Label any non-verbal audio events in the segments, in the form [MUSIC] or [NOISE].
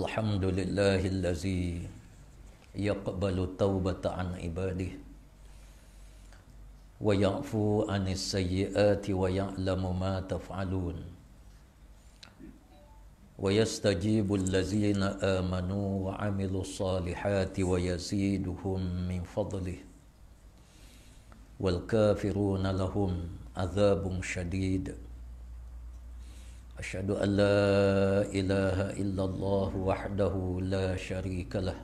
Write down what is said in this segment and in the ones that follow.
الحمد لله الذي يقبل التوبة عن عباده ويعفو عن السيئات ويعلم ما تفعلون ويستجيب الذين آمنوا وعملوا الصالحات ويزيدهم من فضله والكافرون لهم عذاب شديد أشهد أن لا إله إلا الله وحده لا شريك له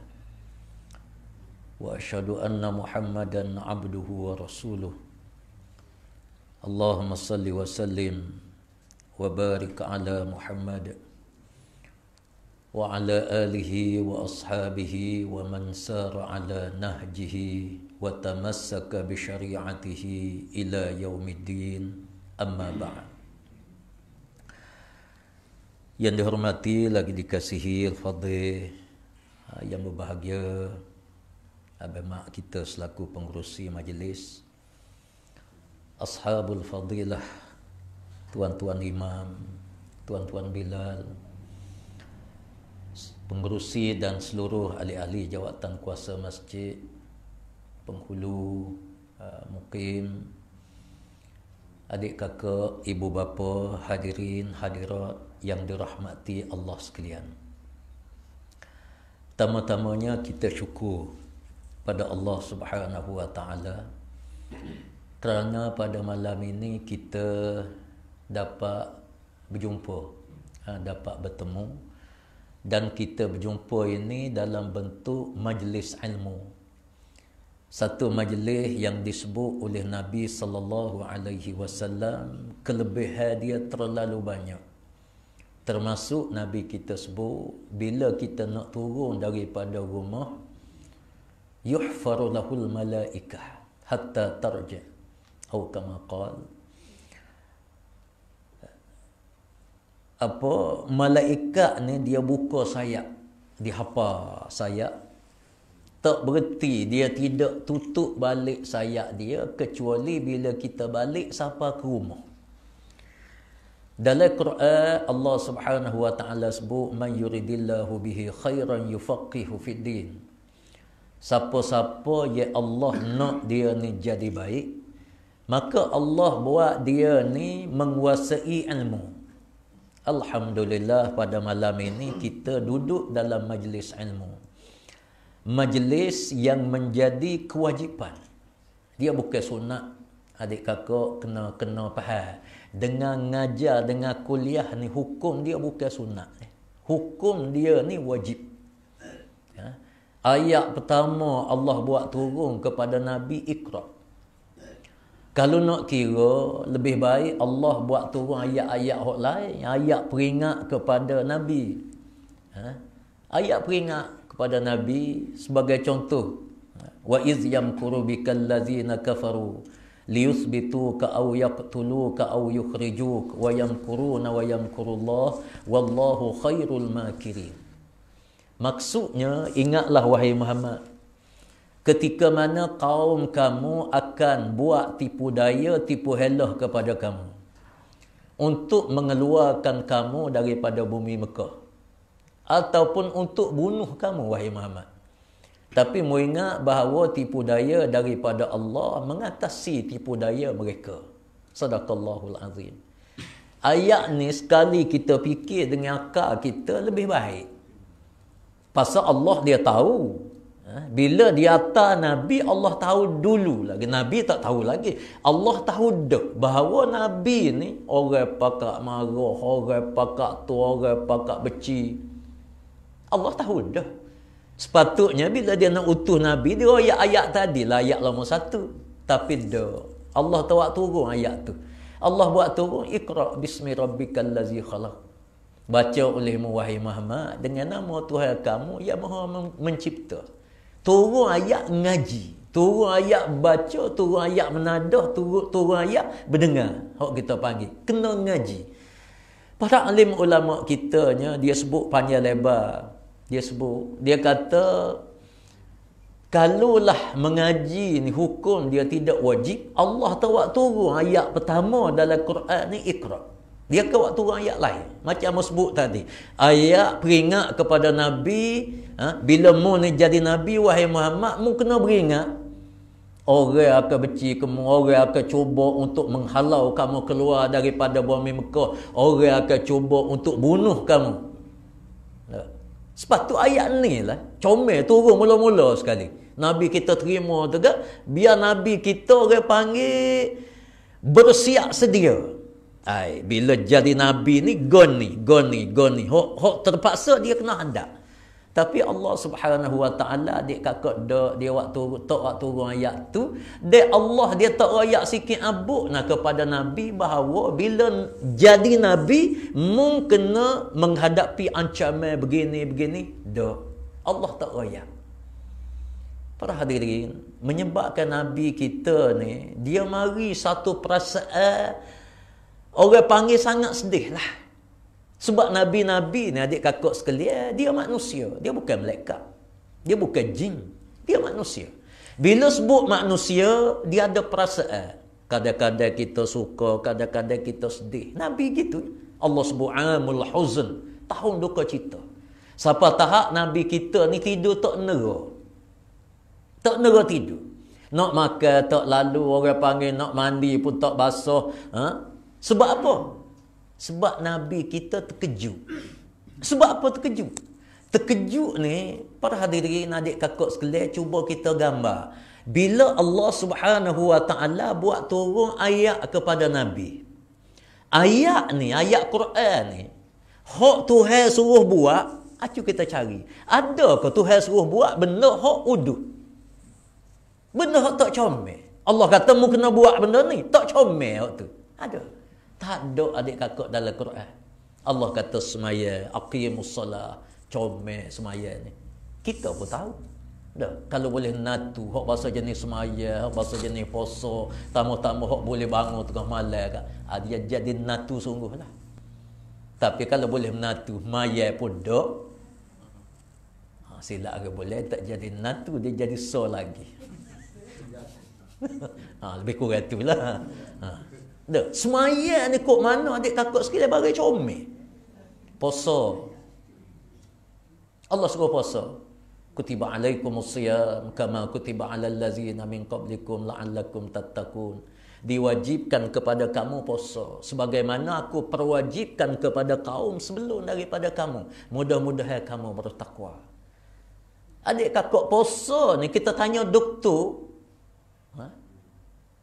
وأشهد أن محمدا عبده ورسوله اللهم صل وسلم وبارك على محمد وعلى آله وأصحابه ومن سار على نهجه وتمسك بشريعته إلى يوم الدين أما بعد yang dihormati lagi dikasihi Al-Fadih ha, Yang berbahagia Abang Mak kita selaku pengurusi majlis Ashabul Fadilah Tuan-tuan Imam Tuan-tuan Bilal Pengurusi dan seluruh ahli-ahli jawatan kuasa masjid Penghulu ha, Mukim Adik kakak, ibu bapa, hadirin, hadirat yang dirahmati Allah sekalian. Pertama-tamanya kita syukur pada Allah Subhanahu Wa Taala kerana pada malam ini kita dapat berjumpa, ha, dapat bertemu dan kita berjumpa ini dalam bentuk majlis ilmu. Satu majlis yang disebut oleh Nabi sallallahu alaihi wasallam kelebihan dia terlalu banyak. Termasuk Nabi kita sebut bila kita nak turun daripada rumah yuhfaru lahul malaikah hatta tarja atau kama apa malaikat ni dia buka sayap di hapa sayap tak berhenti dia tidak tutup balik sayap dia kecuali bila kita balik sapa ke rumah dalam Quran Allah Subhanahu wa taala sebut man yuridillahu bihi khairan yufaqihu fid din. Siapa-siapa ya Allah nak dia ni jadi baik, maka Allah buat dia ni menguasai ilmu. Alhamdulillah pada malam ini kita duduk dalam majlis ilmu. Majlis yang menjadi kewajipan. Dia bukan sunat, adik kakak kena kena faham dengan ngajar dengan kuliah ni hukum dia bukan sunat hukum dia ni wajib ya? ayat pertama Allah buat turun kepada nabi ikra kalau nak kira lebih baik Allah buat turun ayat-ayat hok lain ayat peringat kepada nabi ha? ayat peringat kepada nabi sebagai contoh wa iz yamkuru bikal ladzina kafaru liyuthbituka aw yaqtuluka aw yukhrijuk wa yamkuruna wa yamkurullah wallahu khairul makirin maksudnya ingatlah wahai Muhammad ketika mana kaum kamu akan buat tipu daya tipu helah kepada kamu untuk mengeluarkan kamu daripada bumi Mekah ataupun untuk bunuh kamu wahai Muhammad tapi mu ingat bahawa tipu daya daripada Allah mengatasi tipu daya mereka. Sadaqallahul azim. Ayat ni sekali kita fikir dengan akal kita lebih baik. Pasal Allah dia tahu. Ha? Bila di atas Nabi, Allah tahu dulu lagi. Nabi tak tahu lagi. Allah tahu dah bahawa Nabi ni orang pakak marah, orang pakak tua, orang pakak beci. Allah tahu dah. Sepatutnya bila dia nak utuh Nabi, dia royak ayat tadi lah, ayat nombor satu. Tapi dah. Allah tahu waktu turun ayat tu. Allah buat turun, ikra' bismi rabbikal lazi khalaq. Baca oleh Wahai Muhammad dengan nama Tuhan kamu yang maha mencipta. Turun ayat ngaji. Turun ayat baca, turun ayat menadah, turun, turun ayat berdengar. Hak kita panggil. Kena ngaji. Para alim ulama kitanya, dia sebut panjang lebar dia sebut dia kata kalaulah mengaji ni hukum dia tidak wajib Allah tahu waktu turun ayat pertama dalam Quran ni ikra dia ke waktu turun ayat lain macam mau sebut tadi ayat peringat kepada nabi ha? bila mu ni jadi nabi wahai Muhammad mu kena beringat Orang akan beci kamu, orang akan cuba untuk menghalau kamu keluar daripada bumi Mekah. Orang akan cuba untuk bunuh kamu. Sebab tu ayat ni lah. Comel turun mula-mula sekali. Nabi kita terima tu kan. Biar Nabi kita orang panggil bersiap sedia. Ay, bila jadi Nabi ni, gun ni, gun ni, gun ni. Hok, hok terpaksa dia kena hendak. Tapi Allah Subhanahu Wa Taala dia kakak dak dia waktu tok waktu turun ayat tu, dia Allah dia tak royak sikit abuk nah kepada nabi bahawa bila jadi nabi mungkin kena menghadapi ancaman begini begini, dak. Allah tak royak. Para hadirin, menyebabkan nabi kita ni dia mari satu perasaan orang panggil sangat sedih lah. Sebab Nabi-Nabi ni adik kakak sekalian, dia manusia. Dia bukan malaikat. Dia bukan jin. Dia manusia. Bila sebut manusia, dia ada perasaan. Kadang-kadang kita suka, kadang-kadang kita sedih. Nabi gitu. Allah sebut amul Huzun, Tahun duka cita. Siapa tahap Nabi kita ni tidur tak nera. Tak nera tidur. Nak makan tak lalu, orang panggil nak mandi pun tak basuh. Ha? Sebab apa? Sebab Nabi kita terkejut. Sebab apa terkejut? Terkejut ni, para hadirin adik kakak sekalian cuba kita gambar. Bila Allah Subhanahu Wa Taala buat turun ayat kepada Nabi. Ayat ni, ayat Quran ni, hak Tuhan suruh buat, acu kita cari. Ada ke Tuhan suruh buat benda hak uduh, Benda hak tak comel. Allah kata mu kena buat benda ni, tak comel waktu. Ada. Tak ada adik kakak dalam Quran. Allah kata semaya, aqimus salah, comel semaya ni. Kita pun tahu. Dah, kalau boleh natu, hok bahasa jenis semaya, hok bahasa jenis poso, tamu-tamu hok boleh bangun tengah malam kak. Ha, dia jadi natu sungguh lah. Tapi kalau boleh natu, maya pun dok. Ha, silap ke boleh, tak jadi natu, dia jadi so lagi. [LAUGHS] ha, lebih kurang tu lah. Ha. Tak. Semayal ni kok mana adik takut sikit dia bagi comel. Puasa. Allah suruh puasa. Kutiba alaikum usiyam kama kutiba alal lazina min qablikum la'allakum tattaqun. Diwajibkan kepada kamu puasa. Sebagaimana aku perwajibkan kepada kaum sebelum daripada kamu. Mudah-mudahan kamu bertakwa. Adik kakak poso ni kita tanya doktor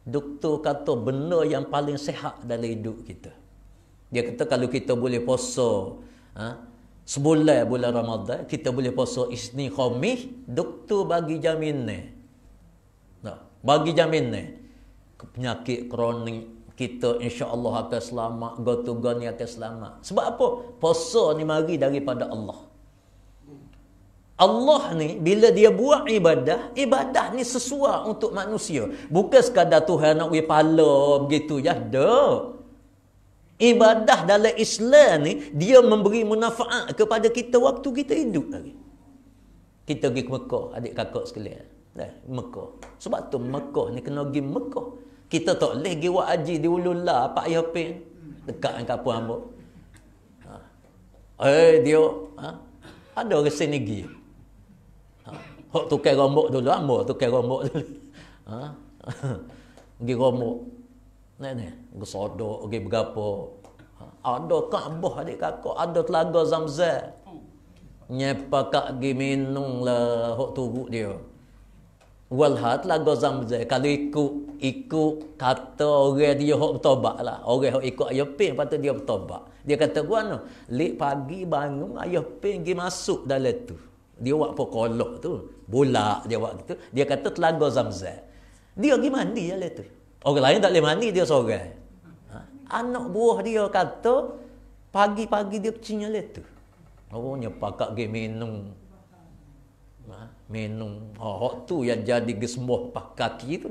doktor kata benda yang paling sehat dalam hidup kita. Dia kata kalau kita boleh puasa ha, sebulan bulan Ramadhan kita boleh puasa isni khamih, doktor bagi jamin ni. Nah, bagi jamin ni. Penyakit kronik kita insya Allah akan selamat, gotu gani akan selamat. Sebab apa? Puasa ni mari daripada Allah. Allah ni bila dia buat ibadah, ibadah ni sesuai untuk manusia. Bukan sekadar Tuhan nak we pala begitu ya. Dah. Ibadah dalam Islam ni dia memberi manfaat kepada kita waktu kita hidup lagi. Kita pergi ke Mekah, adik kakak sekalian. Dah, Mekah. Sebab tu Mekah ni kena pergi Mekah. Kita tak boleh pergi buat haji di Ulula, Pak Yapin. Dekat dengan kapu hamba. Ha. Eh, dia. Ha? Ada orang sini pergi. Hak tukar rombok dulu ambo tukar rombok dulu. [LAUGHS] Ha. [LAUGHS] Gi rombok. Nak ni, gesodo gi berapa? Ha? Ada Kaabah adik kakak, ada telaga Zamzam. Nyepa kak gi minum lah hok tubu dia. Walhat telaga Zamzam kalau ikut ikut kata orang dia hok bertobat lah. Orang hok ikut ayah pin patut dia bertobat. Dia kata gua no, lik pagi bangun ayah pin masuk dalam tu. Dia buat kolok tu. Bolak dia buat gitu. Dia kata telaga zamzam Dia pergi mandi je lah tu. Orang lain tak boleh mandi, dia sorang. Ha? Anak buah dia kata, pagi-pagi dia kecil je lah tu. Oh, nyepakak pergi minum. Ha? Minum. Oh, hok tu yang jadi gesmoh pak kaki tu.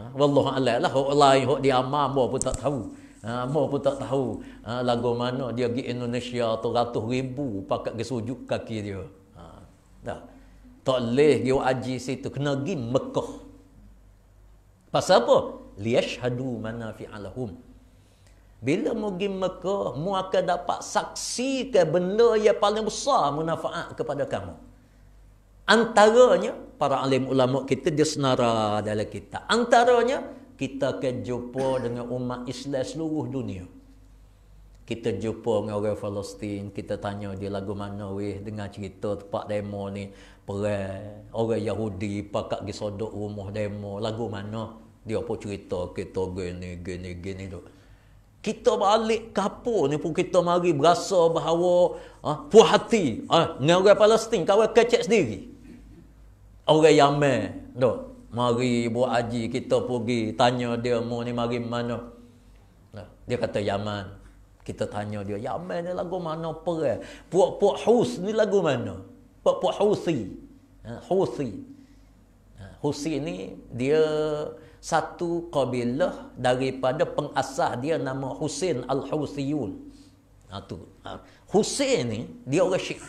Ha? Wallah alai lah. Hok lain, hok di amam, buah pun tak tahu. Ha, Mau pun tak tahu ha, lagu mana dia pergi Indonesia tu ratus ribu pakat kesujuk kaki dia. Dah. Tak boleh pergi haji situ. Kena pergi Mekah. Pasal apa? Liashadu mana fi'alahum. Bila mau pergi Mekah, mu akan dapat saksikan benda yang paling besar manfaat kepada kamu. Antaranya, para alim ulama kita dia senara dalam kita. Antaranya, kita akan jumpa dengan umat Islam seluruh dunia kita jumpa dengan orang Palestin, kita tanya dia lagu mana weh dengan cerita tempat demo ni perang orang Yahudi pakak gi sodok rumah demo lagu mana dia pun cerita kita gini gini gini tu kita balik kapur ni pun kita mari berasa bahawa ha, puas hati ha, dengan orang Palestin kawan kecek sendiri orang Yaman tu mari buat haji kita pergi tanya dia mau ni mari mana dia kata Yaman kita tanya dia, Yaman ni lagu mana perai? Eh? Puak-puak Hus ni lagu mana? Puak-puak Husi. Ha, Husi. Ha, Husi ni dia satu kabilah daripada pengasah dia nama Husin Al-Husiyul. Ha, tu. Ha. Husin ni dia orang Syiah.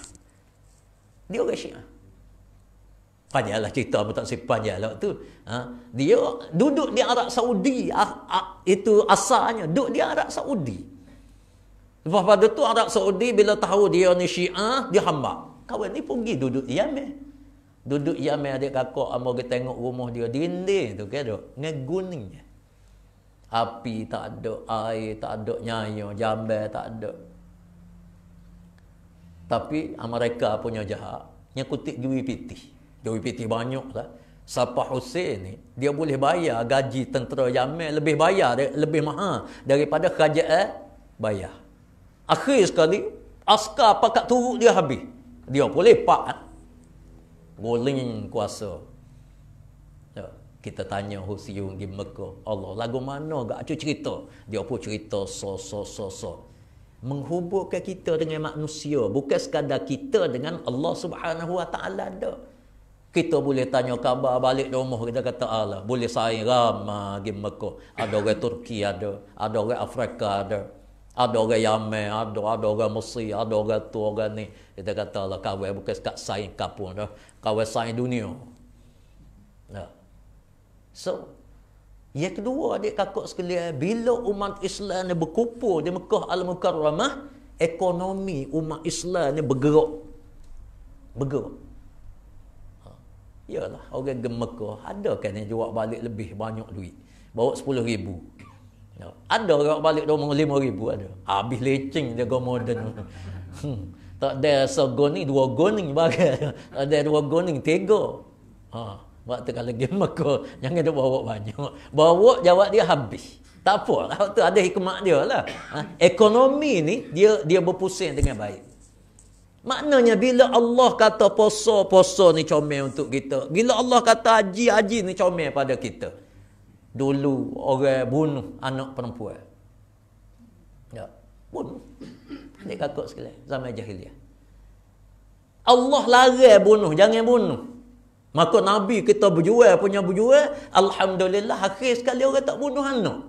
Dia orang Syiah. Panjanglah cerita pun tak sempat je lah tu. Ha. Dia duduk di Arab Saudi. Ah, ah, itu asalnya. Duduk di Arab Saudi. Lepas pada tu Arab Saudi bila tahu dia ni Syiah, dia hamba. Kawan ni pergi duduk Yemen. Duduk Yemen adik kakak ambo ke tengok rumah dia dinding tu ke duk ngeguningnya. Api tak ada, air tak ada, nyanyo, jambel tak ada. Tapi Amerika punya jahat, nyekutik duit piti. Duit piti banyak lah. Sapa Hussein ni, dia boleh bayar gaji tentera Yemen lebih bayar, lebih mahal daripada kerajaan bayar. Akhir sekali, askar pakat turut dia habis. Dia pun lepak. Kan? Guling kuasa. Ya, kita tanya Husiyun di Mekah. Allah, lagu mana gak acu cerita? Dia pun cerita so, so, so, so. Menghubungkan kita dengan manusia. Bukan sekadar kita dengan Allah subhanahu wa ta'ala ada. Kita boleh tanya khabar balik rumah kita kata Allah. Boleh saing ramah di Mekah. Ada orang Turki ada. Ada orang Afrika ada ada orang Yaman, ada ada orang Mesir, ada orang tu orang ni. Kita kata lah kawin bukan sekat sain kapun dah. Kawin sain dunia. Nah. So, yang kedua adik kakak sekalian, bila umat Islam ni berkumpul di Mekah Al-Mukarramah, ekonomi umat Islam ni bergerak. Bergerak. Ha. Yalah, orang gemekah, ada kan yang jual balik lebih banyak duit. Bawa 10 ribu. No. Ya. Ada orang balik dia umur lima ribu ada. Habis leceng dia go modern. Hmm. Tak ada segoning, dua goning bagai. Tak ada dua goning, tiga. Ha. Waktu kalau pergi Mekah, jangan dia bawa banyak. Bawa jawab dia habis. Tak apa lah, waktu ada hikmat dia lah. Ha. Ekonomi ni, dia dia berpusing dengan baik. Maknanya bila Allah kata poso-poso ni comel untuk kita. Bila Allah kata haji-haji ni comel pada kita dulu orang bunuh anak perempuan. Ya, bunuh. Adik kakak sekali zaman jahiliah. Allah larang bunuh, jangan bunuh. Maka Nabi kita berjual punya berjual, Alhamdulillah akhir sekali orang tak bunuh anak.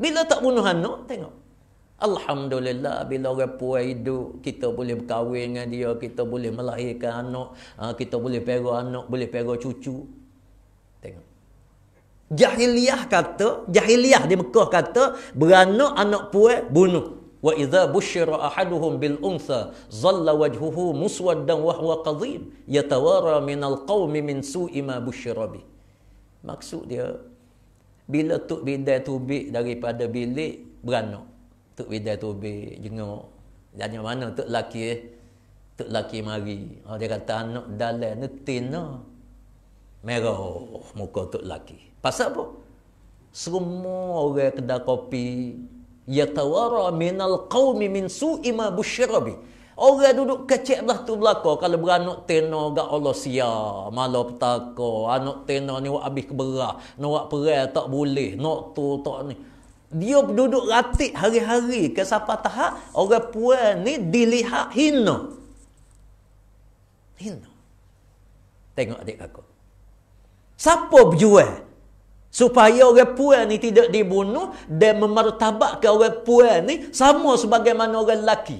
Bila tak bunuh anak, tengok. Alhamdulillah bila orang puai hidup kita boleh berkahwin dengan dia, kita boleh melahirkan anak, ah, kita boleh pera anak, boleh pera cucu. Tengok. Jahiliyah kata, jahiliyah di Mekah kata, beranak anak puan bunuh. Wa idza bushira ahaduhum bil untha zalla wajhuhu muswaddan wa huwa qadhim yatawara min al qaumi min su'i ma bushira bi. Maksud dia bila tok bidai tubik daripada bilik beranak. Tok bidai tubik jenguk. Dan mana tok laki eh? Tok laki mari. Oh, dia kata anak dalam ni tina. Merah muka tu lelaki. Pasal apa? Semua orang kedai kopi Ya yatawara minal qaumi min su'i busyirabi. Orang duduk kecil belah tu belakang. Kalau beranak teno gak Allah sia. Malah petaka. Anak teno ni wak habis keberah. Nak perai tak boleh. Nak tu tak ni. Dia duduk ratik hari-hari. Ke siapa tahap, orang puan ni dilihat hina. Hina. Tengok adik aku. Siapa berjual? Supaya orang puan ni tidak dibunuh dan memertabatkan orang puan ni sama sebagaimana orang lelaki.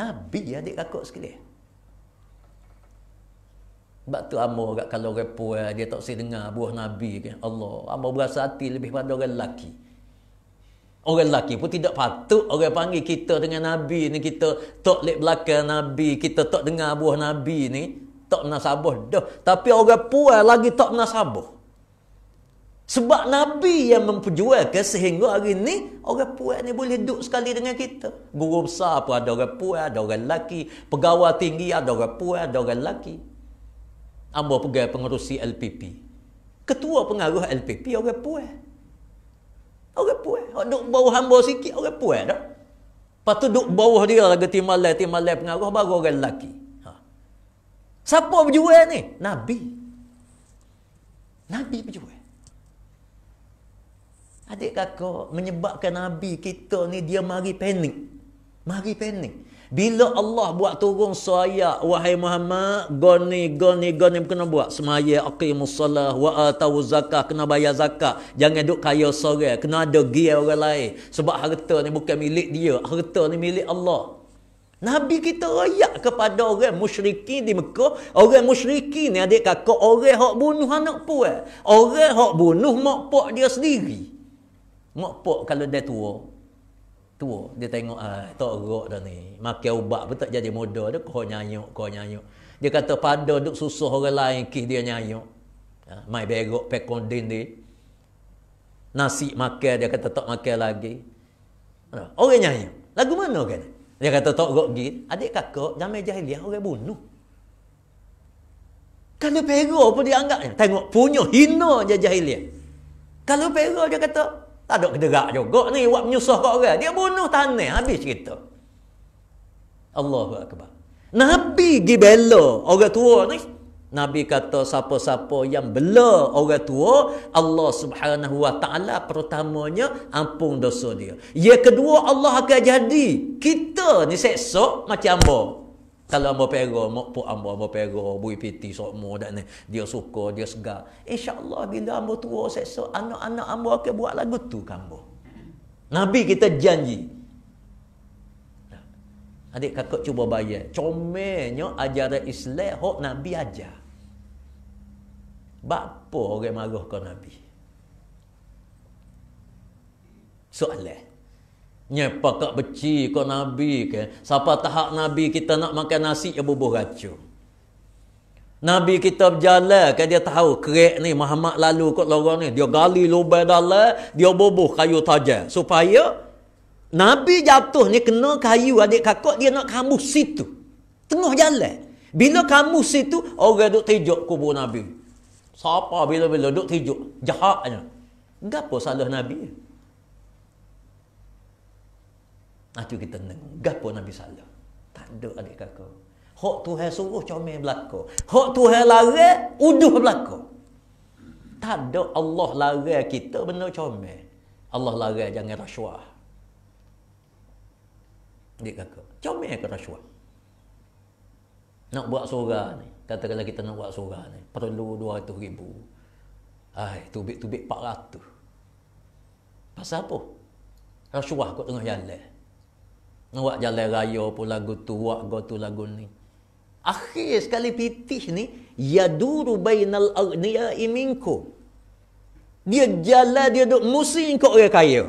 Nabi adik kakak sekali. Sebab tu amur agak kalau orang puan dia tak sedengar dengar buah Nabi. Kan? Allah, amor berasa hati lebih pada orang lelaki. Orang lelaki pun tidak patut orang panggil kita dengan Nabi ni. Kita tak lihat belakang Nabi. Kita tak dengar buah Nabi ni tak nasabah dah. Tapi orang puan lagi tak nasabah. Sebab Nabi yang memperjuangkan sehingga hari ini orang puan ni boleh duduk sekali dengan kita. Guru besar pun ada orang puan, ada orang lelaki. Pegawai tinggi ada orang puan, ada orang lelaki. Ambil pegawai pengerusi LPP. Ketua pengaruh LPP orang puan. Orang puan. Orang duduk bawah hamba sikit orang puan dah. Lepas tu duduk bawah dia lagi timalai-timalai pengaruh baru orang lelaki. Siapa berjual ni? Nabi. Nabi berjual. Adik kakak menyebabkan Nabi kita ni dia mari panik. Mari panik. Bila Allah buat turun saya wahai Muhammad, goni goni goni kena buat semaya aqimus solah wa atau zakah kena bayar zakat. Jangan duk kaya sorang, kena ada gear orang lain. Sebab harta ni bukan milik dia, harta ni milik Allah. Nabi kita royak kepada orang musyriki di Mekah. Orang musyriki ni adik kakak. Orang hak bunuh anak puan. Orang hak bunuh mak pak dia sendiri. Mak pak kalau dia tua. Tua. Dia tengok, ah, tak rok dah ni. Makan ubat pun tak jadi muda. Dia kau nyanyuk, kau nyanyuk. Dia kata pada duk susah orang lain ke dia nyanyuk. Ha, mai berok pekong din dia. Nasi makan dia kata tak makan lagi. Ha, orang nyanyuk. Lagu mana orang Okay? Dia kata tok gok gin, adik kakak zaman jahiliah orang bunuh. Kalau pera pun dia dianggapnya. Tengok punya hina je jahiliah. Kalau pera dia kata, tak ada kedegak juga ni buat menyusah kat orang. Dia bunuh tanah habis cerita. Allahu akbar. Nabi gi bela orang tua ni. Nabi kata siapa-siapa yang bela orang tua, Allah Subhanahu Wa Taala pertamanya ampun dosa dia. Yang kedua Allah akan jadi kita kita ni seksa macam ambo. Kalau ambo pera, mak pu ambo ambo pera, bui piti sokmo dak ni. Dia suka, dia segar. Insyaallah allah bila ambo tua seksa anak-anak ambo akan buat lagu tu ambo. Nabi kita janji. Adik kakak cuba bayar. Comelnya ajaran Islam hok Nabi ajar. Bapa orang marah kau Nabi? Soalan. Nyepak kak beci kak Nabi ke. Siapa tahak Nabi kita nak makan nasi yang bubuh racun. Nabi kita berjalan ke dia tahu kerek ni Muhammad lalu kot lorong ni. Dia gali lubang dalam, dia bubuh kayu tajam. Supaya Nabi jatuh ni kena kayu adik kakak dia nak kamu situ. Tengah jalan. Bila kamu situ, orang duk tijuk kubur Nabi. Siapa bila-bila duk tijuk? Jahatnya. Gapo salah Nabi? Nabi. Itu kita tengok. Gapa Nabi salah? Tak ada adik kakak. Hak Tuhan suruh comel belaka. Hak Tuhan larang uduh belaka. Tak ada Allah larang kita benda comel. Allah larang jangan rasuah. Adik kakak, comel ke rasuah? Nak buat surah ni. Katakanlah kita nak buat surah ni. Perlu dua 200 ribu. Ay, tubik-tubik 400. Pasal apa? Rasuah kot tengah jalan. Wak jalan raya pun lagu tu, wak go tu lagu ni. Akhir sekali pitih ni, yaduru bainal agniya iminku. Dia jalan, dia duduk musim ke orang kaya.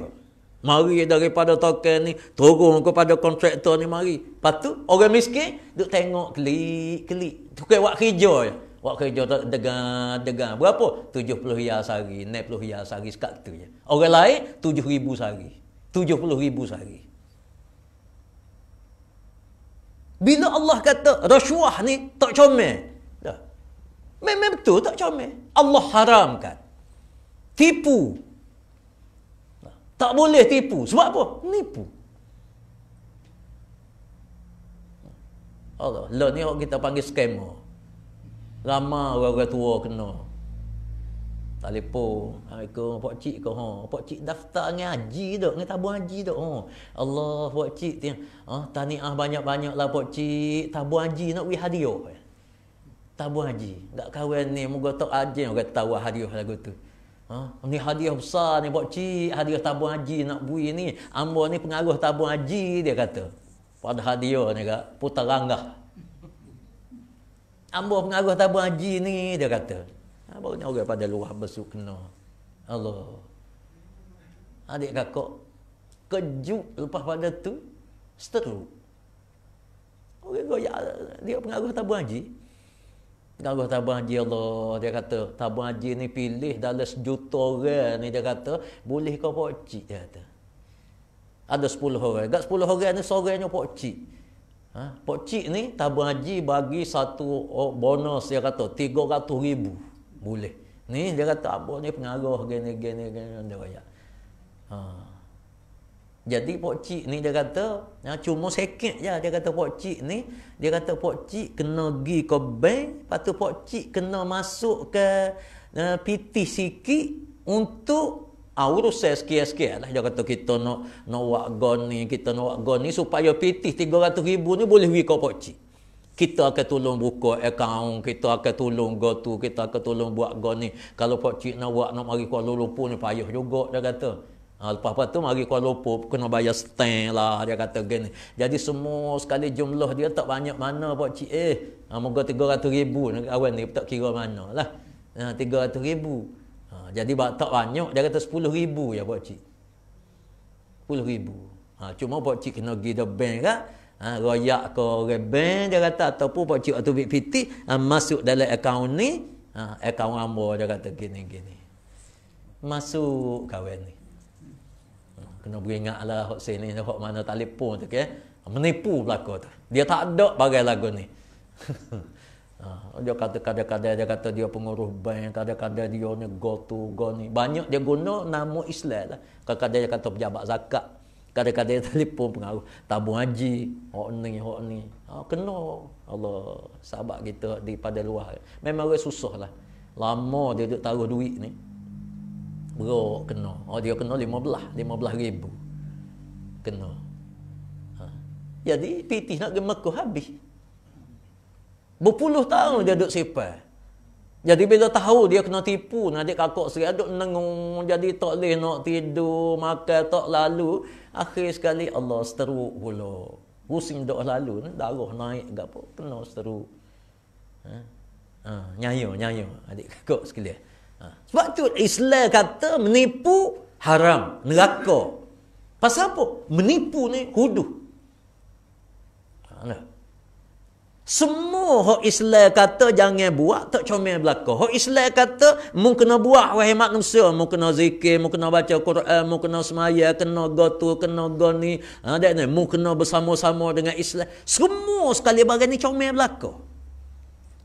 Mari daripada token ni, turun kepada kontraktor ni mari. Lepas tu, orang miskin, duduk tengok klik-klik. Tukar wak kerja je. Ya? Wak kerja tak degan-degan. Berapa? 70 hiyah sehari, 90 hiyah sehari sekat tu je. Ya? Orang lain, 7 ribu sehari. 70 ribu sehari. Bila Allah kata rasuah ni tak comel. Dah. Memang betul tak comel. Allah haramkan. Tipu. Tak boleh tipu. Sebab apa? Nipu. Allah, lah ni orang kita panggil skamer. Lama orang-orang tua kena telefon assalamualaikum ha, pak cik ke ha pak cik daftar ngaji haji dok ngai tabung haji dok ha Allah pak cik ha ah, taniah banyak-banyaklah pak cik tabung haji nak wi hadiah eh. tabung haji dak kawan ni moga tok ajin orang tahu hadiah lagu tu ha ni hadiah besar ni pak cik hadiah tabung haji nak bui ni ambo ni pengaruh tabung haji dia kata pada hadiah ni gak putarang dah ambo pengaruh tabung haji ni dia kata Ha, Baru orang pada luar besuk kena. Allah. Adik kakak kejut lepas pada tu seteru. Orang kau ya, dia pengaruh tabung haji. Pengaruh tabung haji Allah. Dia kata tabung haji ni pilih dalam sejuta orang ni dia kata boleh kau pokcik dia kata. Ada sepuluh orang. Dekat sepuluh orang ni seorangnya pokcik. Ha? Pokcik ni tabung haji bagi satu bonus dia kata tiga ratus ribu boleh. Ni dia kata apa ni pengaruh gini gini gini dia kata. Ha. Jadi pak cik ni dia kata, ya, cuma sikit je dia kata pak cik ni, dia kata pak cik kena gi ke bank, patu pak cik kena masuk ke uh, ya, PT sikit untuk uh, ah, urus saya sikit-sikit lah. Dia kata kita nak nak buat ni, kita nak buat ni supaya PT 300 ribu ni boleh pergi ke pak kita akan tolong buka akaun kita akan tolong go tu kita akan tolong buat go ni kalau pak cik nak buat nak mari Kuala Lumpur ni payah juga dia kata ha, lepas apa tu mari Kuala Lumpur kena bayar stand lah dia kata gini jadi semua sekali jumlah dia tak banyak mana pak cik eh ha, moga 300 ribu awal ni tak kira mana lah ha, 300 ribu ha, jadi tak banyak dia kata 10 ribu ya pak cik 10 ribu ha, cuma pak cik kena pergi the bank kan ha, royak ke reben dia kata ataupun pak cik atau VPT ha, masuk dalam akaun ni ha, akaun hamba dia kata gini gini masuk kawan ni ha, kena beringatlah hok sini hok mana telefon tu okay? Ha, menipu belaka tu dia tak ada bagai lagu ni [LAUGHS] ha, dia kata kadang-kadang dia kata dia pengurus bank kadang-kadang dia ni go to go ni banyak dia guna nama Islam lah kadang-kadang dia kata pejabat zakat kata-kata [LAUGHS] telefon pengaruh tabung haji hok ni hok ni ha, kena Allah sahabat kita daripada luar memang orang susah lah lama dia duduk taruh duit ni berok kena oh, dia kena lima belah ribu kena ha. jadi pitih nak pergi Mekah habis berpuluh tahun dia duduk sepah jadi bila tahu dia kena tipu, nanti kakak seri aduk nengung, jadi tak boleh nak tidur, makan tak lalu. Akhir sekali Allah seteruk pula. Pusing dok lalu, darah naik ke apa, kena seteruk. Ha? Ha, nyayu, nyayu adik kakak sekalian. Ha. Sebab tu Islam kata menipu haram, neraka. Pasal apa? Menipu ni huduh. Ha, nah. Semua hak Islam kata jangan buat tak comel belaka. Hak Islam kata mu kena buat wahai manusia, mu kena zikir, mu kena baca Quran, mu kena semaya, kena tu, kena goni. Ha dak ni, mu kena bersama-sama dengan Islam. Semua sekali barang ni comel belaka.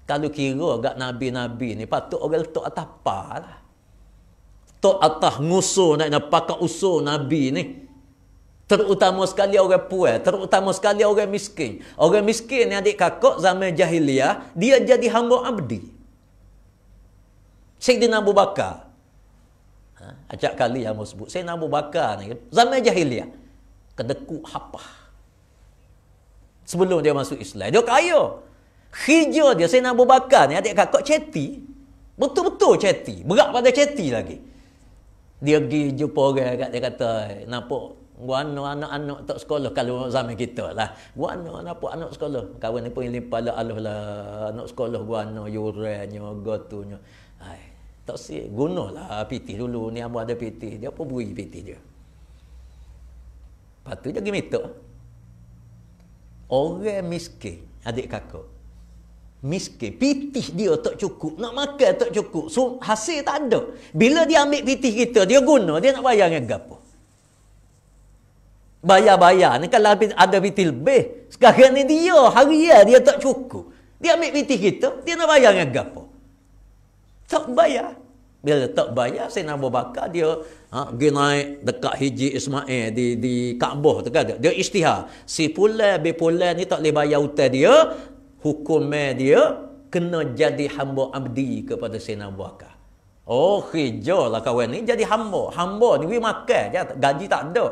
Kalau kira gak nabi-nabi ni patut orang letak atas apa lah. Tok atas ngusul nak nak pakai usul nabi ni. Terutama sekali orang puan, terutama sekali orang miskin. Orang miskin ni adik kakak zaman jahiliah, dia jadi hamba abdi. Sayyidina Abu Bakar. Ha? Acak kali yang mau sebut. Sayyidina Abu Bakar ni, zaman jahiliah. kedeku hapah. Sebelum dia masuk Islam. Dia kaya. Hijau dia, Saya Abu Bakar ni, adik kakak ceti. Betul-betul ceti. Berat pada ceti lagi. Dia pergi jumpa orang, dia kata, nampak Guano anak-anak tak sekolah kalau zaman kita lah. anak apa anak sekolah? Kawan ni pun yang lah aluh lah anak sekolah guano yurenya, gotunya. Hai, tak sih, si lah. Piti dulu ni amu ada piti Dia apa beri piti dia? Patu dia gemetok. Orang miskin, adik kakak. Miskin, piti dia tak cukup. Nak makan tak cukup. So, hasil tak ada. Bila dia ambil piti kita, dia guna. Dia nak bayar dengan gapa bayar-bayar ni kan lebih ada bitil lebih. Sekarang ni dia hari ya, dia tak cukup. Dia ambil bitil kita, dia nak bayar dengan gapo. Tak bayar. Bila tak bayar, saya nak bakar dia ha, pergi naik dekat Hiji Ismail di di Kaabah tu kan. Dia istihar. Si pulai, bi pulai ni tak boleh bayar hutang dia. Hukum dia kena jadi hamba abdi kepada Sina Bakar. Oh hijau lah kawan ni jadi hamba. Hamba ni pergi makan je. Gaji tak ada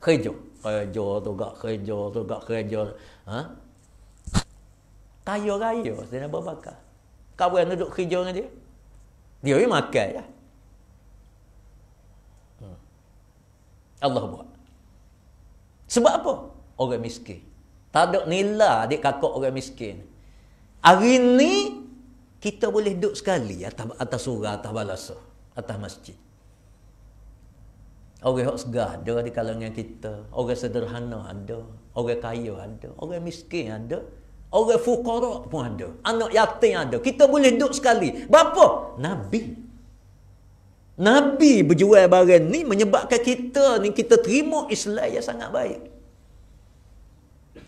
kerja kerja tu gak kerja tu gak kerja ha kaya raya Sayyidina Abu Bakar kau yang duduk kerja dengan dia dia ni makan ya. Allah buat sebab apa orang miskin tak ada nilai adik kakak orang miskin hari ni kita boleh duduk sekali atas atas surah atas balasa atas masjid Orang yang segah ada di kalangan kita. Orang sederhana ada. Orang kaya ada. Orang miskin ada. Orang fukara pun ada. Anak yatim ada. Kita boleh duduk sekali. Berapa? Nabi. Nabi berjual barang ni menyebabkan kita ni kita terima Islam yang sangat baik.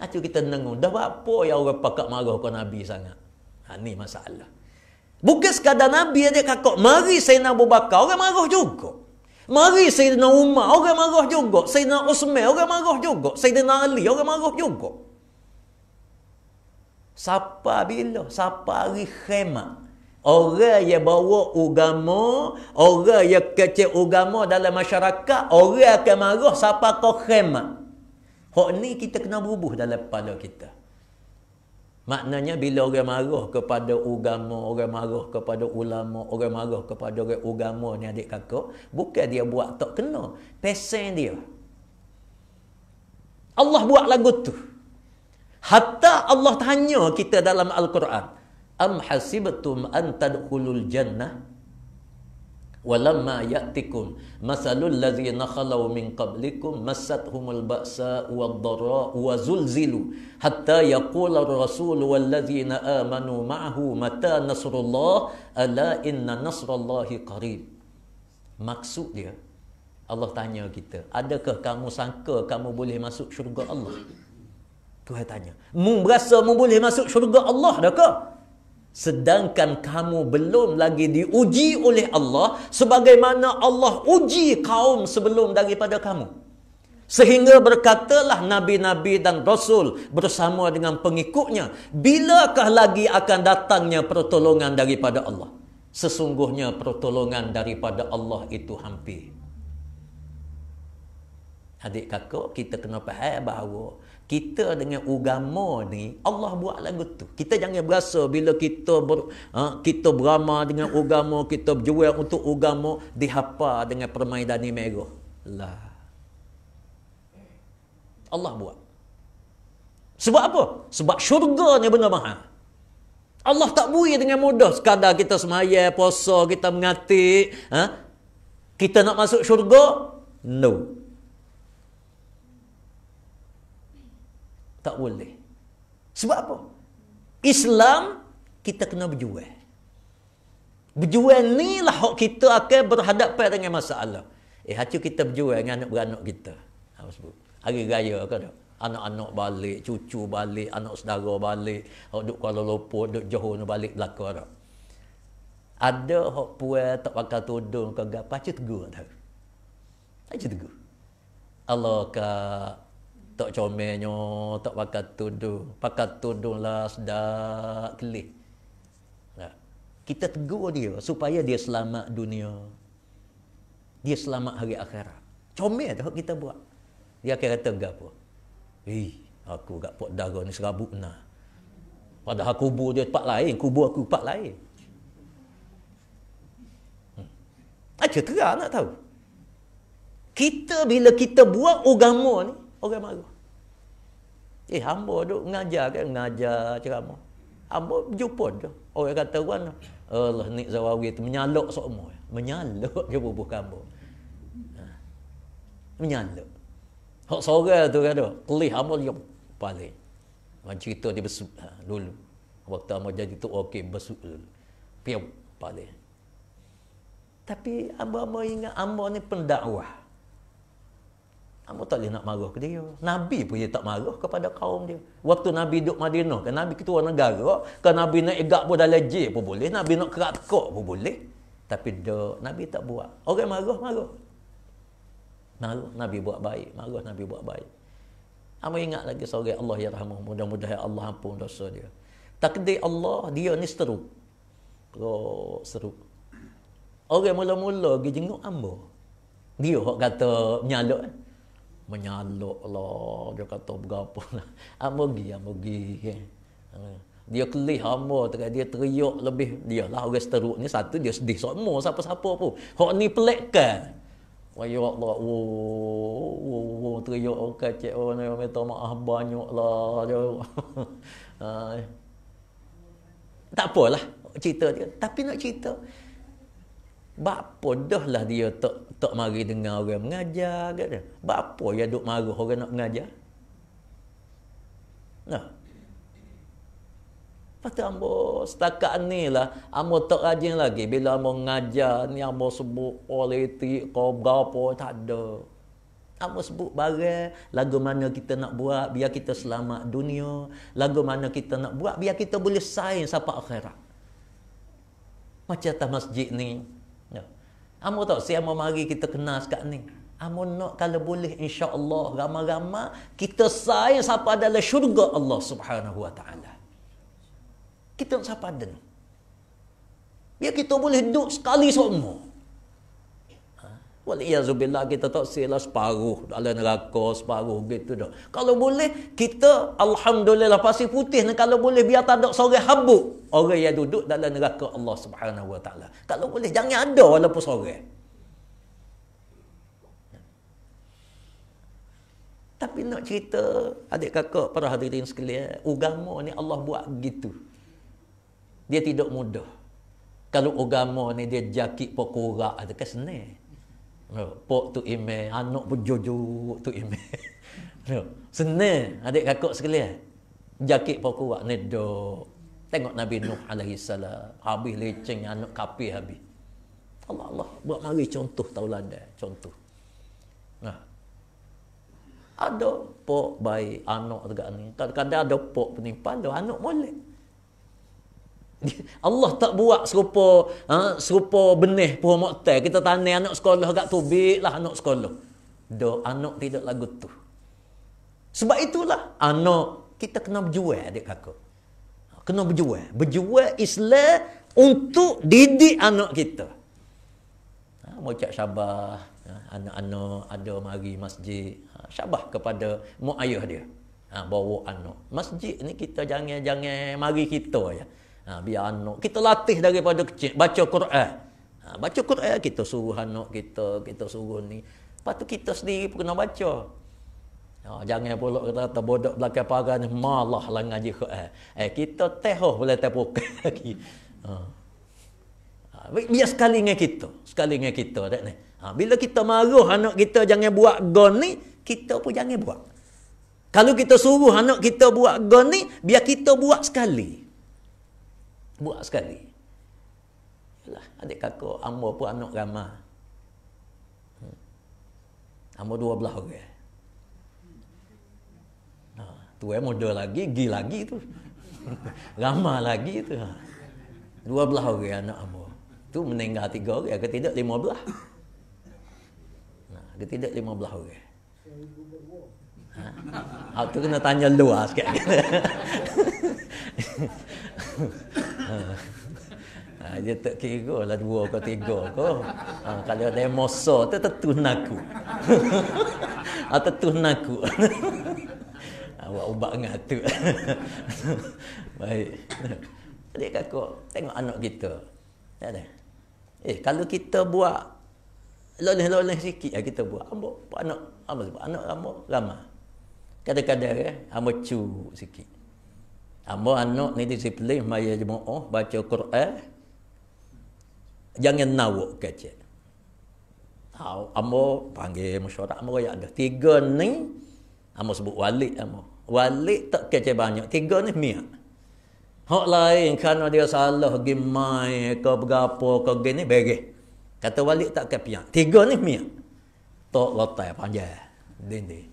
Itu kita nengok. Dah apa yang orang pakak marah kau Nabi sangat? Ha, ni masalah. Bukan sekadar Nabi ada kakak. Mari saya nak berbakar. Orang marah juga. Mari Sayyidina Umar orang marah juga. Sayyidina Osman orang marah juga. Sayyidina Ali orang marah juga. Siapa bila? Siapa hari khemah? Orang yang bawa agama, orang yang kecil agama dalam masyarakat, orang yang marah siapa kau khemah. Hak ni kita kena bubuh dalam kepala kita. Maknanya bila orang marah kepada agama, orang marah kepada ulama, orang marah kepada orang agama ni adik kakak, bukan dia buat tak kena. Pesan dia. Allah buat lagu tu. Hatta Allah tanya kita dalam Al-Quran. Am hasibatum an tadkhulul jannah Walamma yatikum masalul ladzina khalau min qablikum massathumul ba'sa wad-dara wa zulzilu hatta yaqula ar-rasul wal ladzina amanu ma'hu mata nasrullah ala inna nasrallahi qarib Maksud dia Allah tanya kita adakah kamu sangka kamu boleh masuk syurga Allah Tuhan tanya mu berasa mu boleh masuk syurga Allah dah ke Sedangkan kamu belum lagi diuji oleh Allah sebagaimana Allah uji kaum sebelum daripada kamu. Sehingga berkatalah Nabi-Nabi dan Rasul bersama dengan pengikutnya, bilakah lagi akan datangnya pertolongan daripada Allah? Sesungguhnya pertolongan daripada Allah itu hampir. Adik kakak, kita kena faham bahawa kita dengan agama ni Allah buat lagu tu. Kita jangan berasa bila kita ber, ha, kita berama dengan agama, kita berjuang untuk agama dihapa dengan permainan ni merah. Lah. Allah buat. Sebab apa? Sebab syurga ni benda mahal. Allah tak bui dengan mudah sekadar kita semaya, puasa, kita mengatik. Ha? Kita nak masuk syurga? No. Tak boleh. Sebab apa? Islam, kita kena berjual. Berjual ni lah hak kita akan berhadapan dengan masalah. Eh, hati kita berjual dengan anak-beranak kita. Ha, apa sebut? Hari raya ke Anak-anak balik, cucu balik, anak saudara balik. Hak duduk Kuala Lumpur, duduk Johor ni balik belakang tak? Ada hok puan tak pakai tudung ke gapa, hati tegur tak? Hati Allah ka tak comelnya, tak pakai tudung. Pakai tudung lah sedap kelih. Kita tegur dia supaya dia selamat dunia. Dia selamat hari akhirat. Comel tu kita buat. Dia akan kata apa? Eh, aku tak pot darah ni serabut nah. Padahal kubur dia tempat lain. Kubur aku tempat lain. Hmm. Aja ah, terang nak tahu. Kita bila kita buat agama ni, Orang marah. Eh, hamba duk mengajar kan? Mengajar ceramah. Hamba jumpa tu. Orang kata, Wan, Allah ni zawawi tu menyalak semua. Menyalak ke bubuh kamu. Ha. Menyalak. Hak sorang tu kata, kelih hamba dia paling. Macam cerita dia besuk ha, dulu. Waktu hamba jadi tu, okey, besuk dulu. Piyam, paling. Tapi hamba-hamba ingat hamba ni pendakwah. Apa tak boleh nak marah ke dia. Nabi pun tak marah kepada kaum dia. Waktu Nabi duduk Madinah, kan Nabi ketua negara, kan Nabi nak egak pun dalam je pun boleh, Nabi nak kerat kok pun boleh. Tapi dia, Nabi tak buat. Orang marah, marah. Marah, Nabi buat baik. Marah, Nabi buat baik. Kamu ingat lagi seorang Allah ya rahmah. Mudah-mudahan Allah ampun dosa dia. Takdir Allah, dia ni seru. Oh, seru. Orang mula-mula pergi jenguk ambo. Dia yang kata nyalok. Eh? menyalok lah dia kata berapa lah amogi [LAUGHS] ah, amogi lah, ya. ah, dia kelih hamba tengah kan. dia teriak lebih dia lah orang seteruk ni satu dia sedih semua siapa-siapa pun hok ni pelekkan Ya Allah, wo wo wo teriak orang kacik oh, orang yang minta maaf banyak lah. [LAUGHS] Ah, ya. tak apalah cerita dia. Tapi nak cerita, Bapa dah lah dia tak tak mari dengan orang mengajar kata. Bapa ya duk marah orang nak mengajar. Nah. Pastu ambo setakat ni lah ambo tak rajin lagi bila ambo mengajar ni ambo sebut politik ko apa tak ada. Ambo sebut barang lagu mana kita nak buat biar kita selamat dunia, lagu mana kita nak buat biar kita boleh sain sampai akhirat. Macam atas masjid ni, Amo tahu siapa mari kita kenal sekat ni. Amo nak kalau boleh insya-Allah ramai-ramai kita saya siapa dalam syurga Allah Subhanahu Wa Taala. Kita siapa dan. Ya kita boleh duduk sekali semua. Waliyahzubillah kita tak silah separuh dalam neraka, separuh gitu dah. Kalau boleh, kita Alhamdulillah pasti putih ni. Kalau boleh, biar tak ada sore habuk orang yang duduk dalam neraka Allah Subhanahu SWT. Kalau boleh, jangan ada walaupun sore. Tapi nak cerita, adik kakak, para hadirin sekalian, agama ni Allah buat gitu. Dia tidak mudah. Kalau agama ni dia jakit pokorak, dia kan senang. Pok tu ime, anak pun jujur tu ime. [LAUGHS] Senang adik kakak sekalian. Jakit pokok kuat ni dok. Tengok Nabi Nuh alaihi salam. Habis leceng anak kapi habis. Allah Allah buat mari contoh tauladan, contoh. Nah. Ada pok baik anak dekat ni. Kadang-kadang ada pok penimpal, ada anak molek. [LAUGHS] Allah tak buat serupa ha, serupa benih pohon moktel. Kita tanya anak sekolah agak tu, lah anak sekolah. Dok anak tidak lagu tu. Sebab itulah anak kita kena berjual adik kakak. Kena berjual. Berjual Islam untuk didik anak kita. Ha, mau cak syabah. Ha, anak-anak ada mari masjid. Ha, syabah kepada mu ayah dia. Ha, bawa anak. Masjid ni kita jangan-jangan mari kita ya. Ha, biar anak kita latih daripada kecil baca Quran. Ha, baca Quran kita suruh anak kita, kita suruh ni. Lepas tu kita sendiri pun kena baca. Ha, jangan pula kata, -kata bodoh belakang parah ni malah lah ngaji Quran. Eh kita tehoh boleh tepuk [LAUGHS] lagi. ha. ha. biar sekali dengan kita, sekali dengan kita dak ni. Ha, bila kita marah anak kita jangan buat gon ni, kita pun jangan buat. Kalau kita suruh anak kita buat gon ni, biar kita buat sekali. Buat sekali. Yalah, adik kakak, ambo pun anak ramah. Hmm. Ambo dua belah orang. Okay? Ha, tu eh muda lagi, gi lagi tu. [LAUGHS] ramah lagi tu. Ha. Dua belah orang okay, anak ambo. Tu meninggal tiga orang, okay? ketidak lima belah. Nah, ha, ketidak lima belah orang. Okay? Ha? Aku ha, kena tanya luar sikit. [LAUGHS] ha, dia tak kira lah dua ke tiga ke. Ha, kalau dia moso tu tetuh naku. [LAUGHS] ha, tetuh naku. [LAUGHS] Awak ha, ubat dengan tu. [LAUGHS] Baik. Jadi kakak, tengok anak kita. Ada. Ya, eh, kalau kita buat loleh-loleh sikit ya kita buat. Ambo, anak, ambo, anak ramah, ramah. Kadang-kadang, eh, ambo cu sikit. Ambo anak ni disiplin maya jemaah oh, baca Quran. Jangan nawuk kecil. Aw ambo panggil mesyuarat ambo yang ada. Tiga ni, ambo sebut walik ambo. Walik tak kecil banyak. Tiga ni miak. Hak lain kerana dia salah pergi main ke bergapa ke gini, berih. Kata walik tak kepiak. Tiga ni miak. Tak letak panjang. Dini.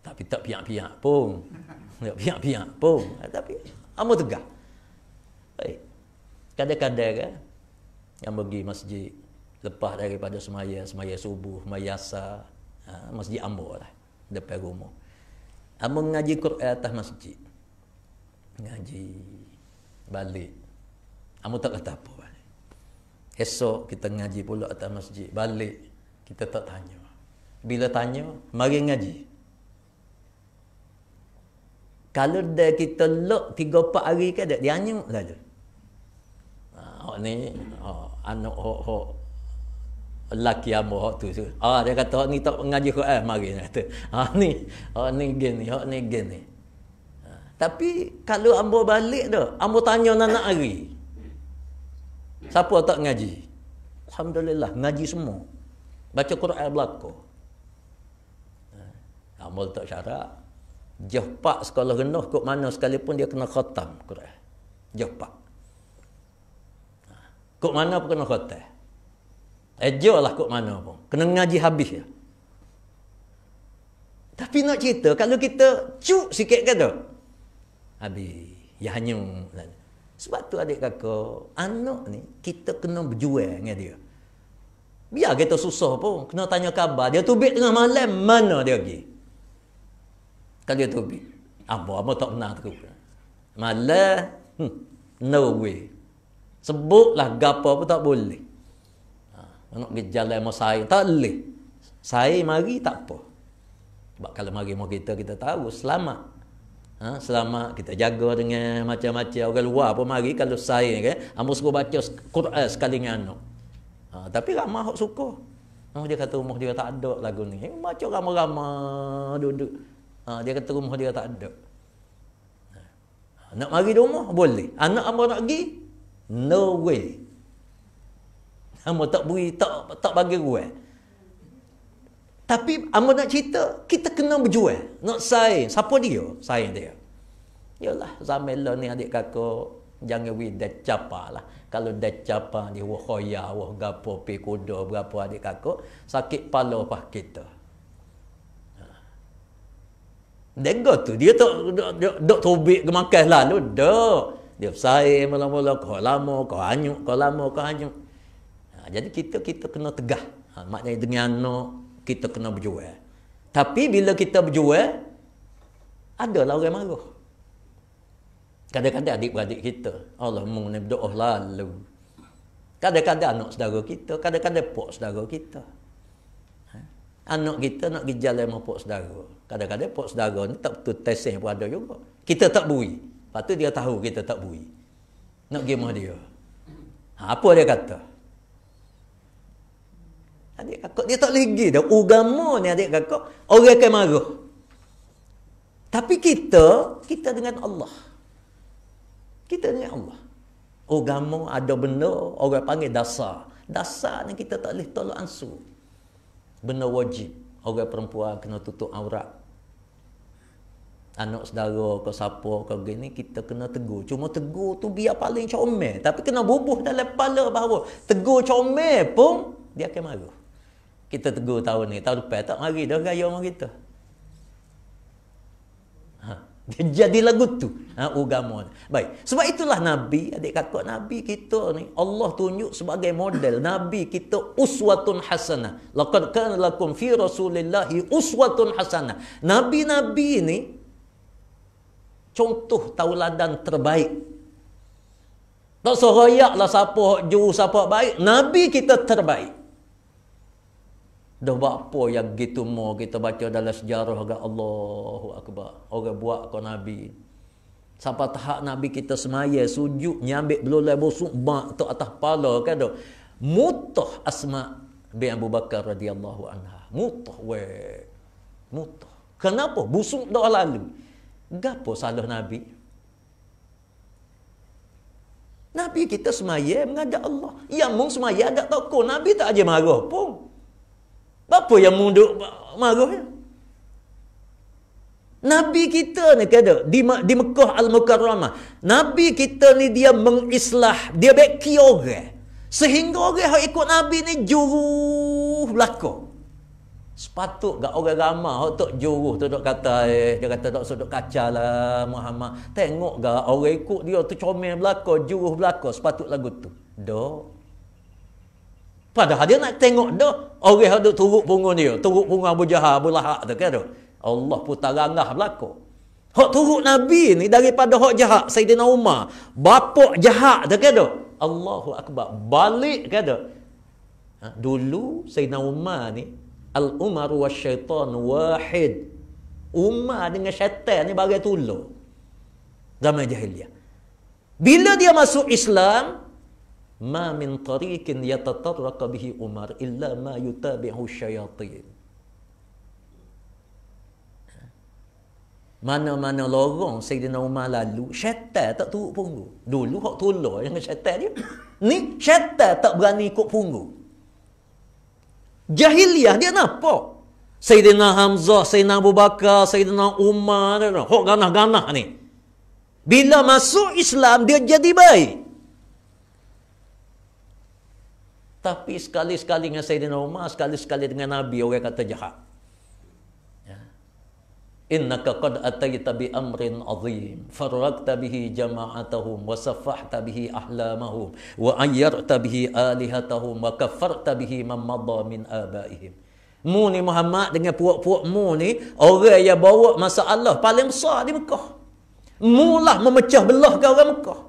Tapi tak piak-piak pun. Ya, biar biar pun. Tapi amo tegak. Baik. Kadang-kadang kan yang pergi masjid lepas daripada semayang, semayang subuh, semayang asar, ha, masjid amo lah depan rumah. Amo ngaji Quran atas masjid. Ngaji balik. Amo tak kata apa. Esok kita ngaji pula atas masjid. Balik kita tak tanya. Bila tanya, mari ngaji. Kalau dia kita lok tiga empat hari ke dia dianyuk saja. Lah tu. Ah, oh, ni oh, anak ho oh, laki ambo oh, tu. Ah dia kata oh, ni tak ngaji Quran eh, mari ha, ni tu. Ah ni, oh ni gini, oh ni gini. Ah, tapi kalau ambo balik tu, ambo tanya anak hari. Siapa tak ngaji? Alhamdulillah ngaji semua. Baca Quran belako. Ambo tak syarat. Jepak sekolah rendah kot mana sekalipun dia kena khatam Quran. Jepak. Ha. Kok mana pun kena khatam. Ejo lah kok mana pun. Kena ngaji habis ya. Tapi nak cerita, kalau kita cuk sikit kata. Habis. Ya hanya. Sebab tu adik kakak, anak ni kita kena berjual dengan dia. Biar kita susah pun. Kena tanya khabar. Dia tubik tengah malam, mana dia pergi? kali tu bi apa apa tak pernah tu malah hmm, no way sebutlah gapo pun tak boleh ha nak ke jalan mau saya tak boleh saya mari tak apa sebab kalau mari mau kita kita tahu selamat ha, selamat kita jaga dengan macam-macam orang luar pun mari kalau saya kan ambo suka baca Quran sekali dengan anak ha, tapi ramah suka Oh, dia kata rumah dia tak ada lagu ni. Macam ramai-ramai duduk. Ha, dia kata rumah dia tak ada. Ha, nak mari rumah? Boleh. Anak hamba nak pergi? No way. Hamba tak beri, tak tak bagi ruang. Tapi hamba nak cerita, kita kena berjual. Nak saing. Siapa dia? Saing dia. Yalah, zaman ni adik kakak. Jangan we dah capah lah. Kalau dah capah ni, wah khoya, wah gapo, pekudo berapa adik kakak. Sakit pala pah kita. Dengar tu dia tak dok dok dok tobik ke makan lalu dok. Dia sai mula-mula kau lama kau anyuk kau lama kau anyuk. Ha, jadi kita kita kena tegah. Ha, maknanya dengan anak kita kena berjual. Tapi bila kita berjual adalah orang marah. Kadang-kadang adik adik kita, Allah mengenai doa lalu. Kadang-kadang anak saudara kita, kadang-kadang pok saudara kita anak kita nak pergi jalan dengan pak saudara. Kadang-kadang pak saudara ni tak betul tesih pun ada juga. Kita tak bui. Lepas tu dia tahu kita tak bui. Nak pergi rumah dia. Ha, apa dia kata? Adik kakak dia tak lagi dah. Ugama ni adik kakak. Orang akan marah. Tapi kita, kita dengan Allah. Kita dengan Allah. Ugama ada benda orang panggil dasar. Dasar ni kita tak boleh tolak ansur benda wajib orang perempuan kena tutup aurat anak saudara ke siapa ke gini kita kena tegur cuma tegur tu biar paling comel tapi kena bubuh dalam kepala bahawa tegur comel pun dia akan marah kita tegur tahun ni tahun depan tak mari dah raya orang kita [LAUGHS] jadi lagu tu. Ha, ugamu. Baik. Sebab itulah Nabi, adik kakak Nabi kita ni, Allah tunjuk sebagai model. Nabi kita uswatun hasanah. Laqad kan lakum fi rasulillahi uswatun hasanah. Nabi-Nabi ni, contoh tauladan terbaik. Tak seroyaklah siapa jauh, siapa baik. Nabi kita terbaik. Dah buat apa yang gitu mau kita baca dalam sejarah agak Allahu Akbar. Orang buat kau Nabi. Sampai tahap Nabi kita semaya, sujud, nyambik belulai busuk, mak tu atas pala kan tu. Mutah asma bin Abu Bakar radhiyallahu anha. Mutah weh. Mutah. Kenapa? Busuk doa lalu. Gapo salah Nabi? Nabi kita semaya mengada Allah. Yang mung semaya agak tokoh. Nabi tak aja marah pun. Apa yang munduk maruhnya? Nabi kita ni kata di, di Mekah Al-Mukarramah. Nabi kita ni dia mengislah, dia beki orang. Sehingga orang yang ikut Nabi ni juruh belako. Sepatut gak orang ramah hok tok juruh tu dok kata eh dia kata tok sodok kacalah Muhammad. Tengok gak orang ikut dia tu comel belako juruh belako. sepatut lagu tu. Dok. Padahal dia nak tengok dah. Orang ada turut punggung dia. Turut punggung Abu Jahal, Abu Lahak tu kan Allah pun tarangah berlaku. Hak turut Nabi ni daripada hak jahat Saidina Umar. Bapak jahat tu kan Allahu Akbar. Balik kan tu. Ha? Dulu Saidina Umar ni. Al-Umar wa syaitan wahid. Umar dengan syaitan ni bagai tulung. Zaman jahiliah. Bila dia masuk Islam, ما من طريق يتطرق به عمر الا ما يتابعه الشياطين Mana-mana lorong Sayyidina Umar lalu, syaitan tak turut punggu. Dulu hok tolong dengan syaitan dia. Ni syaitan tak berani ikut punggu. Jahiliah dia nampak. Sayyidina Hamzah, Sayyidina Abu Bakar, Sayyidina Umar, hok ganah-ganah ni. Bila masuk Islam, dia jadi baik. Tapi sekali-sekali dengan Sayyidina Umar, sekali-sekali dengan Nabi, orang kata jahat. Ya. Innaka qad ataita bi amrin azim farraqta bihi jama'atahum wa saffahta bihi ahlamahum wa ayyarta bihi alihatahum wa kaffarta bihi man min abaihim Mu ni Muhammad dengan puak-puak mu ni orang yang bawa masalah paling besar di Mekah. Mu lah memecah belahkan orang Mekah.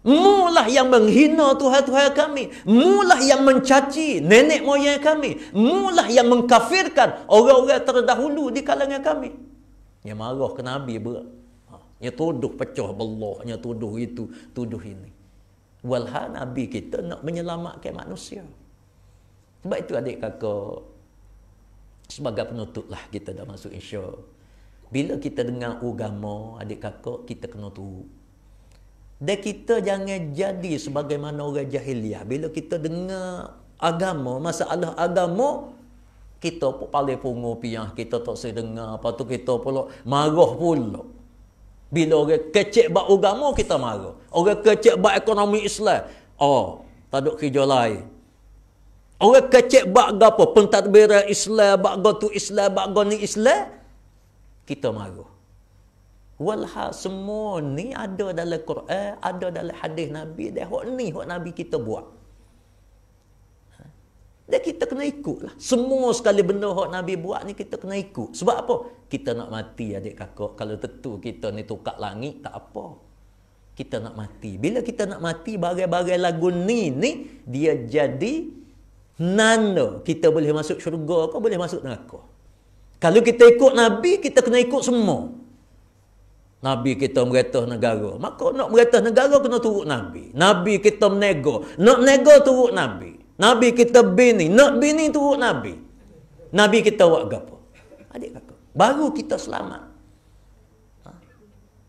Mulah yang menghina Tuhan-Tuhan kami. Mulah yang mencaci nenek moyang kami. Mulah yang mengkafirkan orang-orang terdahulu di kalangan kami. Yang marah ke Nabi berat. Ha, yang tuduh pecah Allah. Yang tuduh itu, tuduh ini. Walha Nabi kita nak menyelamatkan manusia. Sebab itu adik kakak. Sebagai penutup lah kita dah masuk insya. Bila kita dengar agama adik kakak, kita kena turut. Dan kita jangan jadi sebagaimana orang jahiliah. Bila kita dengar agama, masalah agama, kita pun paling punggung piah, kita tak sedengar. dengar. Lepas tu kita pun marah pula. Bila orang kecil buat agama, kita marah. Orang kecil buat ekonomi Islam, oh, tak ada kerja lain. Orang kecil buat apa? Pentadbiran Islam, buat gotu Islam, buat goni Islam, kita marah. Walha semua ni ada dalam Quran, ada dalam hadis Nabi. Dia hok ni hok Nabi kita buat. Ha. Dan kita kena ikut lah. Semua sekali benda hok Nabi buat ni kita kena ikut. Sebab apa? Kita nak mati adik kakak. Kalau tentu kita ni tukar langit, tak apa. Kita nak mati. Bila kita nak mati, bagai-bagai lagu ni ni, dia jadi nano. Kita boleh masuk syurga ke, boleh masuk neraka. Kalau kita ikut Nabi, kita kena ikut semua. Nabi kita meretas negara. Maka nak meretas negara kena turut Nabi. Nabi kita menego. Nak menego turut Nabi. Nabi kita bini. Nak bini turut Nabi. Nabi kita buat apa? Adik kakak. Baru kita selamat. Ha?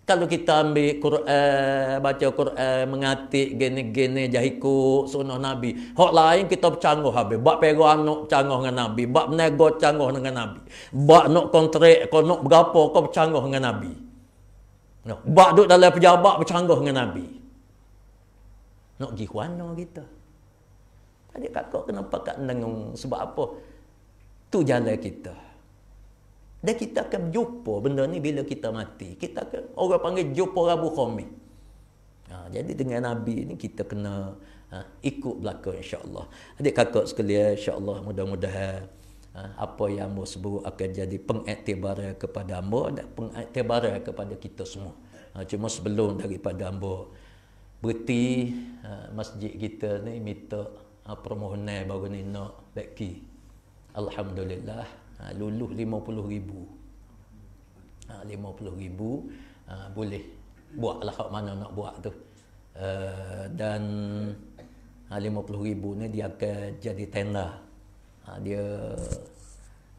Kalau kita ambil Quran, baca Quran, mengatik gini-gini, jahikuk, sunnah Nabi. Hak lain kita bercanggah habis. Bak perang anak bercanggah dengan Nabi. Bak menegur bercanggah dengan Nabi. Bak nak kontrak, kau nak berapa kau bercanggah dengan Nabi. No. Bak duduk dalam pejabat bercanggah dengan Nabi. Nak pergi kuana kita? Adik kakak kenapa kak nengung? Sebab apa? Tu jalan kita. Dan kita akan jumpa benda ni bila kita mati. Kita akan orang panggil jumpa Rabu Khomeh. Ha, jadi dengan Nabi ni kita kena ha, ikut belakang insyaAllah. Adik kakak sekalian insyaAllah mudah-mudahan. Ha, apa yang ambo sebut akan jadi pengiktibaran kepada ambo dan pengiktibaran kepada kita semua ha, cuma sebelum daripada ambo berhenti ha, masjid kita ni minta permohonan baru ni nak beki Alhamdulillah luluh 50 ribu 50 ribu boleh buat lah mana nak buat tu dan 50 ribu ni dia akan jadi tenda ha, dia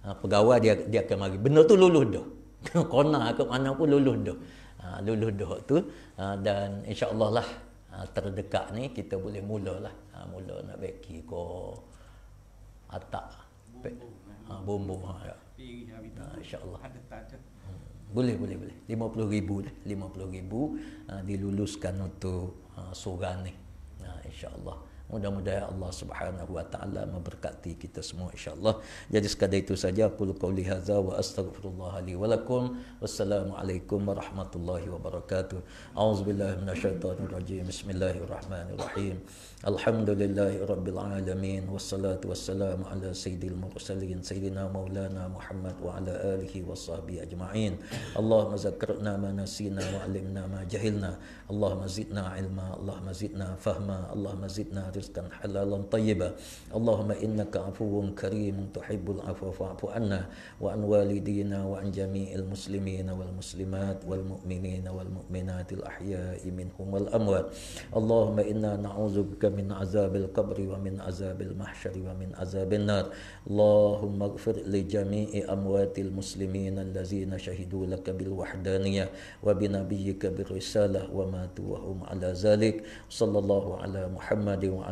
ha, pegawai dia dia akan mari benda tu lulus dah [LAUGHS] kena ke mana pun lulus dah ha, ah, lulus dah tu ha, dan insyaallah lah ha, terdekat ni kita boleh mulalah ha, mula nak beki ko atak ha, bumbu ha, ya. ha, insyaallah hmm, boleh boleh boleh 50000 dah 50000 ha, diluluskan untuk ha, surah ni ha, insyaallah Mudah-mudahan Allah Subhanahu wa taala memberkati kita semua insyaallah. Jadi sekadar itu saja aku qauli hadza wa astaghfirullah li wa lakum. Wassalamualaikum warahmatullahi wabarakatuh. Auzubillahi minasyaitonir rajim. Bismillahirrahmanirrahim. Alhamdulillahirabbil alamin wassalatu wassalamu ala sayyidil mursalin sayyidina maulana Muhammad wa ala alihi washabbi ajmain. Allahumma zakkirna ma nasina wa 'allimna ma jahilna. Allahumma zidna ilma, Allahumma zidna fahma, Allahumma zidna rizqan halalan tayyiba Allahumma innaka afuwun karim tuhibbul afwa fa'fu anna wa an walidina wa an jami'il muslimin wal muslimat wal mu'minin wal mu'minat al ahya'i minhum wal amwat Allahumma inna na'udzubika min azabil qabr wa min azabil mahsyar wa min azabin nar Allahumma ighfir li jami'i amwatil muslimin allazina shahidu laka bil wahdaniyah wa bi nabiyyika bir risalah wa matu wa hum ala zalik sallallahu ala muhammadin wa